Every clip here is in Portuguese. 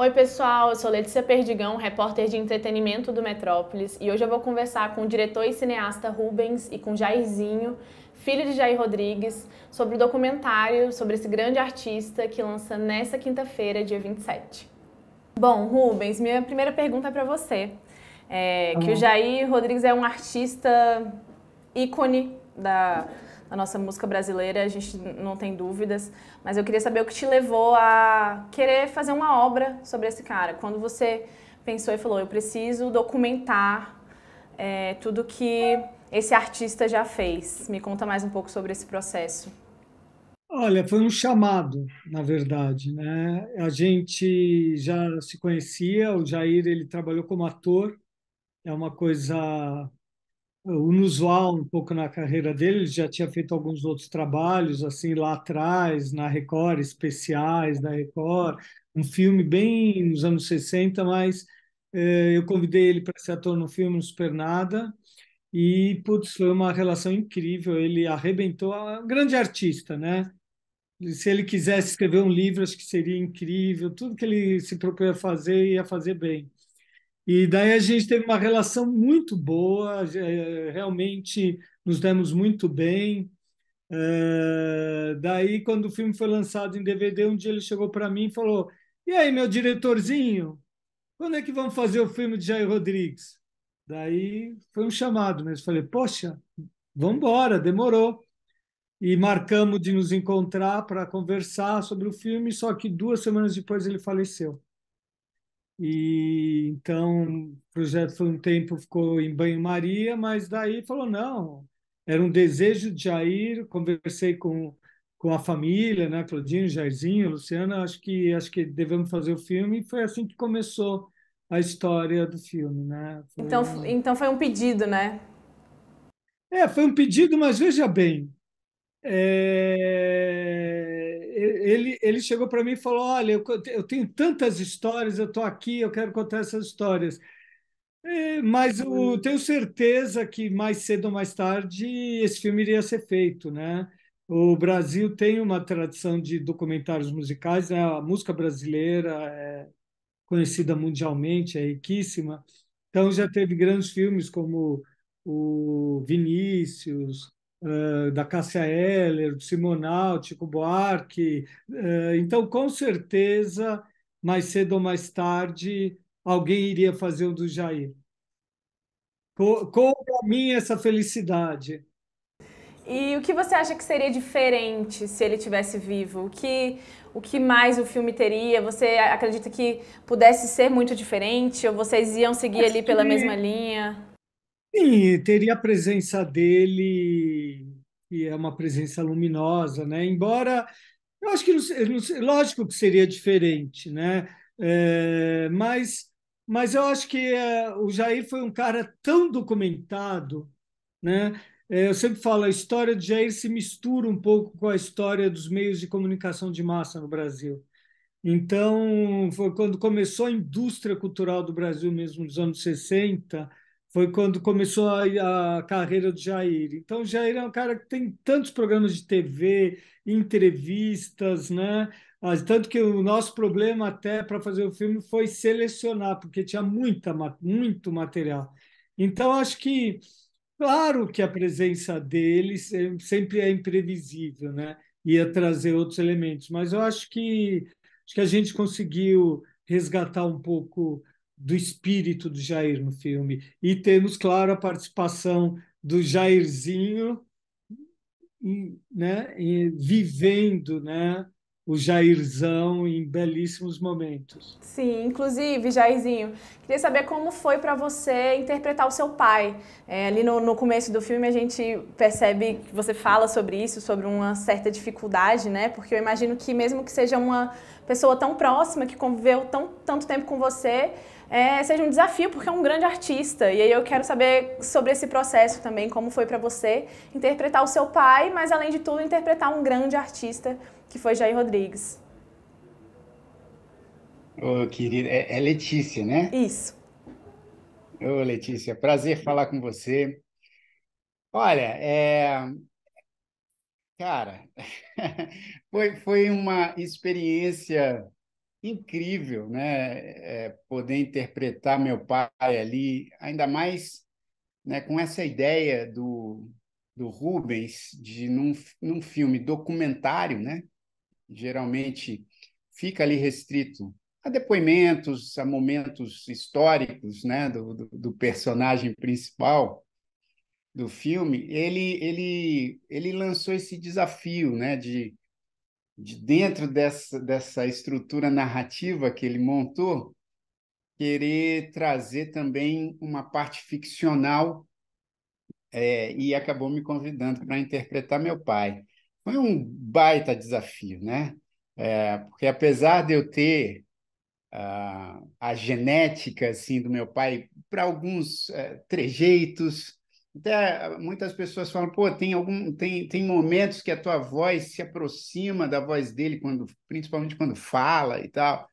Oi, pessoal, eu sou Letícia Perdigão, repórter de entretenimento do Metrópolis, e hoje eu vou conversar com o diretor e cineasta Rubens e com Jairzinho, filho de Jair Rodrigues, sobre o documentário sobre esse grande artista que lança nesta quinta-feira, dia 27. Bom, Rubens, minha primeira pergunta é para você. É, que tá o Jair Rodrigues é um artista ícone da a nossa música brasileira, a gente não tem dúvidas. Mas eu queria saber o que te levou a querer fazer uma obra sobre esse cara. Quando você pensou e falou, eu preciso documentar é, tudo que esse artista já fez. Me conta mais um pouco sobre esse processo. Olha, foi um chamado, na verdade, né? A gente já se conhecia, o Jair ele trabalhou como ator, é uma coisa inusual um pouco na carreira dele, ele já tinha feito alguns outros trabalhos, assim, lá atrás, na Record, especiais da Record, um filme bem nos anos 60, mas eh, eu convidei ele para ser ator no filme No Supernada, e, putz, foi uma relação incrível, ele arrebentou, um grande artista, né? Se ele quisesse escrever um livro, acho que seria incrível, tudo que ele se propôs a fazer, ia fazer bem. E daí a gente teve uma relação muito boa, é, realmente nos demos muito bem. É, daí, quando o filme foi lançado em DVD, um dia ele chegou para mim e falou: E aí, meu diretorzinho, quando é que vamos fazer o filme de Jair Rodrigues? Daí foi um chamado mesmo. Falei: Poxa, vamos embora, demorou. E marcamos de nos encontrar para conversar sobre o filme, só que duas semanas depois ele faleceu. E então o projeto foi um tempo ficou em banho-maria, mas daí falou não, era um desejo de Jair, conversei com com a família, né, Claudinho, Jairzinho, Luciana, acho que acho que devemos fazer o filme e foi assim que começou a história do filme, né? Foi... Então, então foi um pedido, né? É, foi um pedido, mas veja bem, é ele, ele chegou para mim e falou: Olha, eu, eu tenho tantas histórias, eu estou aqui, eu quero contar essas histórias. É, mas eu uhum. tenho certeza que mais cedo ou mais tarde esse filme iria ser feito, né? O Brasil tem uma tradição de documentários musicais, né? a música brasileira é conhecida mundialmente, é riquíssima. Então já teve grandes filmes como o Vinícius, uh, da Cássia Eller, do Simonal, Tico Buarque. Uh, então, com certeza, mais cedo ou mais tarde, alguém iria fazer um do Jair. Com a mim essa felicidade. E o que você acha que seria diferente se ele tivesse vivo? O que, o que mais o filme teria? Você acredita que pudesse ser muito diferente? Ou vocês iam seguir Acho ali pela que... mesma linha? Sim, teria a presença dele, e é uma presença luminosa, né? Embora, eu acho que, lógico que seria diferente, né? É, mas, mas eu acho que é, o Jair foi um cara tão documentado, né? É, eu sempre falo, a história de Jair se mistura um pouco com a história dos meios de comunicação de massa no Brasil. Então, foi quando começou a indústria cultural do Brasil mesmo nos anos 60, foi quando começou a, a, carreira do Jair. Então, o Jair é um cara que tem tantos programas de TV, entrevistas, né? Tanto que o nosso problema até para fazer o filme foi selecionar, porque tinha muita, muito material. Então, acho que, claro que a presença dele sempre é imprevisível, né? Ia trazer outros elementos, mas eu acho que, acho que a gente conseguiu resgatar um pouco do espírito do Jair no filme. E temos, claro, a participação do Jairzinho, né, vivendo, né? o Jairzão em belíssimos momentos. Sim, inclusive, Jairzinho, queria saber como foi para você interpretar o seu pai. É, ali no, no, começo do filme a gente percebe que você fala sobre isso, sobre uma certa dificuldade, né? Porque eu imagino que mesmo que seja uma pessoa tão próxima, que conviveu tão, tanto tempo com você, é, seja um desafio, porque é um grande artista. E aí eu quero saber sobre esse processo também, como foi para você interpretar o seu pai, mas além de tudo, interpretar um grande artista que foi Jair Rodrigues. Ô, querida, é, é Letícia, né? Isso. Ô, Letícia, prazer falar com você. Olha, é... cara, foi, foi uma experiência incrível, né? É, poder interpretar meu pai ali, ainda mais né, com essa ideia do, do Rubens de num, num filme documentário, né? Geralmente fica ali restrito a depoimentos, a momentos históricos, né? Do, do, do personagem principal do filme. Ele ele ele lançou esse desafio, né? De de dentro dessa, dessa estrutura narrativa que ele montou, querer trazer também uma parte ficcional é, e acabou me convidando para interpretar meu pai. Foi um baita desafio, né? É, porque apesar de eu ter uh, a genética assim do meu pai para alguns uh, trejeitos, até ah, muitas pessoas falam, pô, tem, algum, tem, tem momentos que a tua voz se aproxima da voz dele, quando, principalmente quando fala e tal,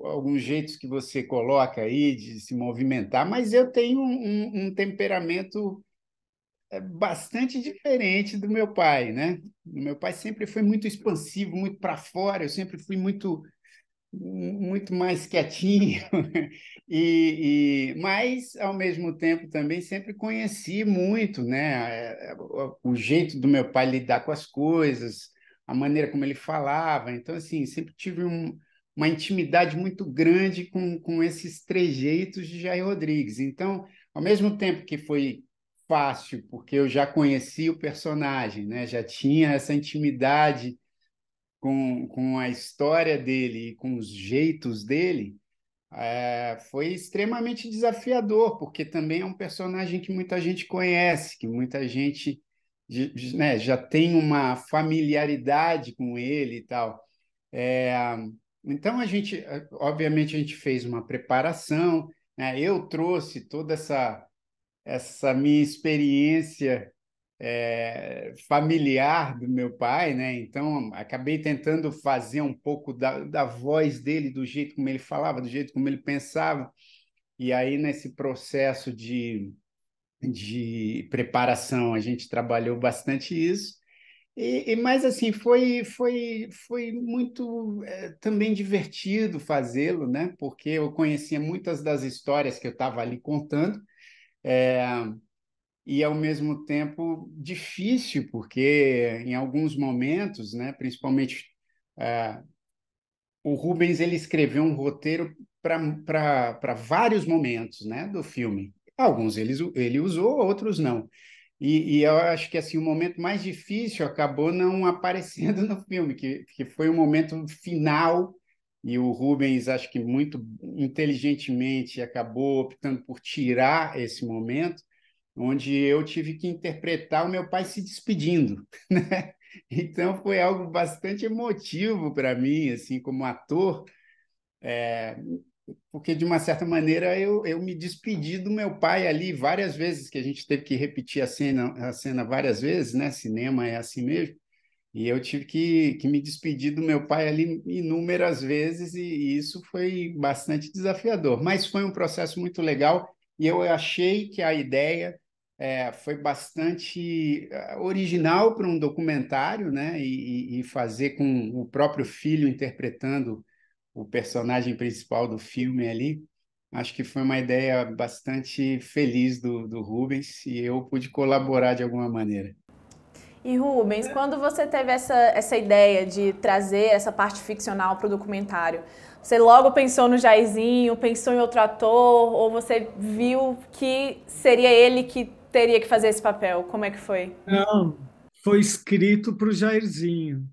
alguns jeitos que você coloca aí de se movimentar, mas eu tenho um, um temperamento é, bastante diferente do meu pai, né? O meu pai sempre foi muito expansivo, muito para fora, eu sempre fui muito muito mais quietinho e, e, mas ao mesmo tempo também sempre conheci muito né o jeito do meu pai lidar com as coisas a maneira como ele falava então assim sempre tive um, uma intimidade muito grande com, com esses trejeitos de Jair Rodrigues então ao mesmo tempo que foi fácil porque eu já conhecia o personagem né já tinha essa intimidade com, com a história dele e com os jeitos dele, é, foi extremamente desafiador, porque também é um personagem que muita gente conhece, que muita gente né, já tem uma familiaridade com ele e tal. É, então a gente, é, obviamente, a gente fez uma preparação. Né? Eu trouxe toda essa essa minha experiência é, familiar do meu pai, né? Então acabei tentando fazer um pouco da, da voz dele, do jeito como ele falava, do jeito como ele pensava. E aí nesse processo de, de preparação a gente trabalhou bastante isso. E, e mas assim foi foi foi muito é, também divertido fazê-lo, né? Porque eu conhecia muitas das histórias que eu estava ali contando. É, e ao mesmo tempo difícil, porque em alguns momentos, né, principalmente uh, o Rubens ele escreveu um roteiro para vários momentos né, do filme. Alguns ele, ele usou, outros não. E, e, eu acho que assim o momento mais difícil acabou não aparecendo no filme, que, que foi o momento final e o Rubens, acho que muito inteligentemente, acabou optando por tirar esse momento, onde eu tive que interpretar o meu pai se despedindo, né? Então foi algo bastante emotivo para mim, assim, como ator, é, porque de uma certa maneira eu, eu me despedi do meu pai ali várias vezes, que a gente teve que repetir a cena, a cena várias vezes, né? Cinema é assim mesmo. E eu tive que, que me despedir do meu pai ali inúmeras vezes, e, e isso foi bastante desafiador. Mas foi um processo muito legal, e eu achei que a ideia é, foi bastante é, original para um documentário, né? E, e, fazer com o próprio filho interpretando o personagem principal do filme ali. Acho que foi uma ideia bastante feliz do, do Rubens e eu pude colaborar de alguma maneira. E Rubens, quando você teve essa, essa ideia de trazer essa parte ficcional para o documentário, você logo pensou no Jairzinho, pensou em outro ator, ou você viu que seria ele que teria que fazer esse papel? Como é que foi? Não, foi escrito para o Jairzinho,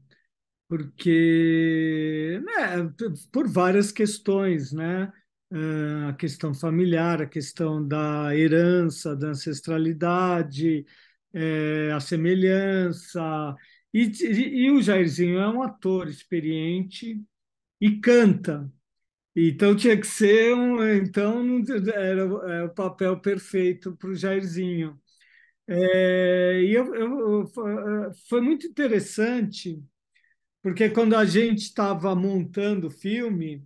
porque né, por várias questões, né? Ah, a questão familiar, a questão da herança, da ancestralidade, é, a semelhança. E, e, e o Jairzinho é um ator experiente e canta, então tinha que ser um, então era, é o papel perfeito para o Jairzinho. É, e eu, eu, foi muito interessante, porque quando a gente estava montando o filme,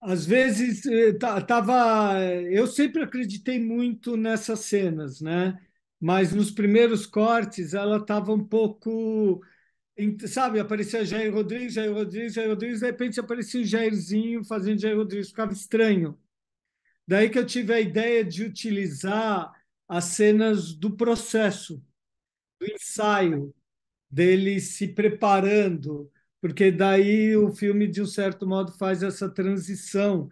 às vezes eh, tava, eu sempre acreditei muito nessas cenas, né? Mas nos primeiros cortes ela estava um pouco sabe, aparecia Jair Rodrigues, Jair Rodrigues, Jair Rodrigues, de repente aparecia o Jairzinho fazendo Jair Rodrigues, ficava estranho. Daí que eu tive a ideia de utilizar as cenas do processo, do ensaio, dele se preparando, porque daí o filme, de um certo modo, faz essa transição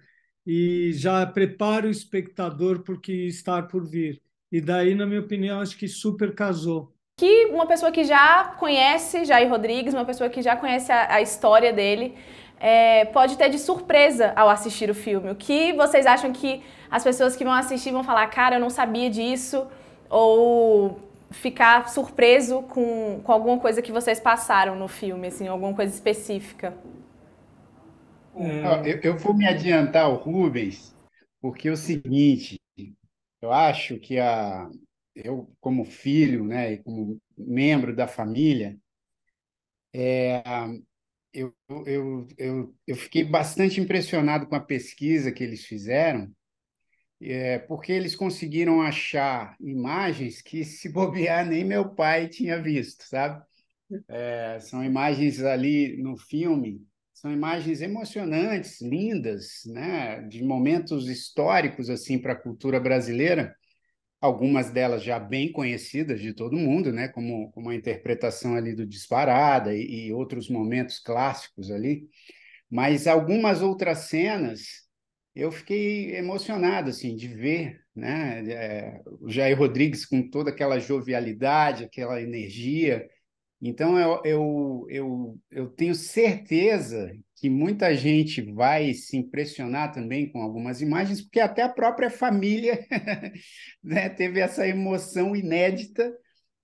e já prepara o espectador para o que está por vir. E daí, na minha opinião, acho que super casou que uma pessoa que já conhece Jair Rodrigues, uma pessoa que já conhece a, a história dele, é, pode ter de surpresa ao assistir o filme? O que vocês acham que as pessoas que vão assistir vão falar, cara, eu não sabia disso, ou ficar surpreso com, com alguma coisa que vocês passaram no filme, assim, alguma coisa específica? Hum. Eu, eu vou me adiantar Rubens, porque é o seguinte, eu acho que a, eu como filho, né, e como membro da família, é, eu, eu, eu, eu fiquei bastante impressionado com a pesquisa que eles fizeram, é, porque eles conseguiram achar imagens que, se bobear, nem meu pai tinha visto, sabe? É, são imagens ali no filme, são imagens emocionantes, lindas, né? De momentos históricos, assim, para a cultura brasileira, algumas delas já bem conhecidas de todo mundo, né? como, como a interpretação ali do Disparada e, e outros momentos clássicos ali, mas algumas outras cenas eu fiquei emocionado assim de ver né? É, o Jair Rodrigues com toda aquela jovialidade, aquela energia, então, eu, eu, eu, eu tenho certeza que muita gente vai se impressionar também com algumas imagens, porque até a própria família né, teve essa emoção inédita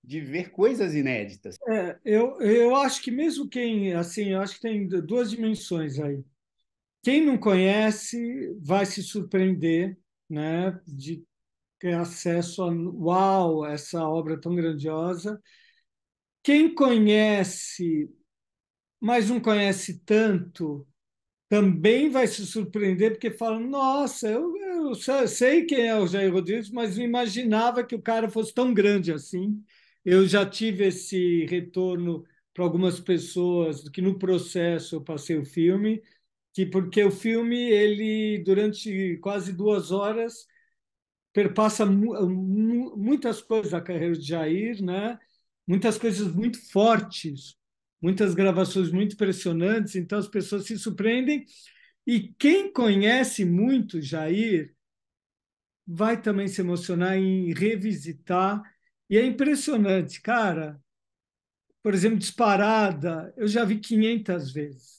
de ver coisas inéditas. É, eu, eu acho que mesmo quem, assim, eu acho que tem duas dimensões aí. Quem não conhece vai se surpreender, né, de ter acesso a, uau, essa obra tão grandiosa, quem conhece, mas não conhece tanto, também vai se surpreender, porque fala: nossa, eu, eu sei quem é o Jair Rodrigues, mas não imaginava que o cara fosse tão grande assim. Eu já tive esse retorno para algumas pessoas que no processo eu passei o filme, que porque o filme ele durante quase duas horas perpassa mu muitas coisas da carreira de Jair, né? muitas coisas muito fortes, muitas gravações muito impressionantes, então as pessoas se surpreendem. E quem conhece muito Jair vai também se emocionar em revisitar. E é impressionante, cara. Por exemplo, disparada, eu já vi 500 vezes.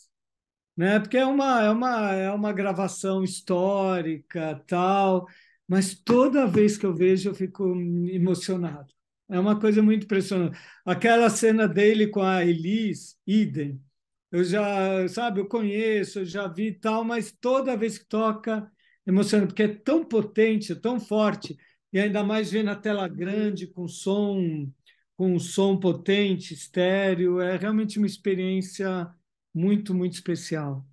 Né? Porque é uma, é, uma, é uma gravação histórica, tal, mas toda vez que eu vejo eu fico emocionado. É uma coisa muito impressionante. Aquela cena dele com a Elise, idem. eu já, sabe, eu conheço, eu já vi tal, mas toda vez que toca, emociona, porque é tão potente, é tão forte, e ainda mais ver na tela grande, com som, com som potente, estéreo, é realmente uma experiência muito, muito especial.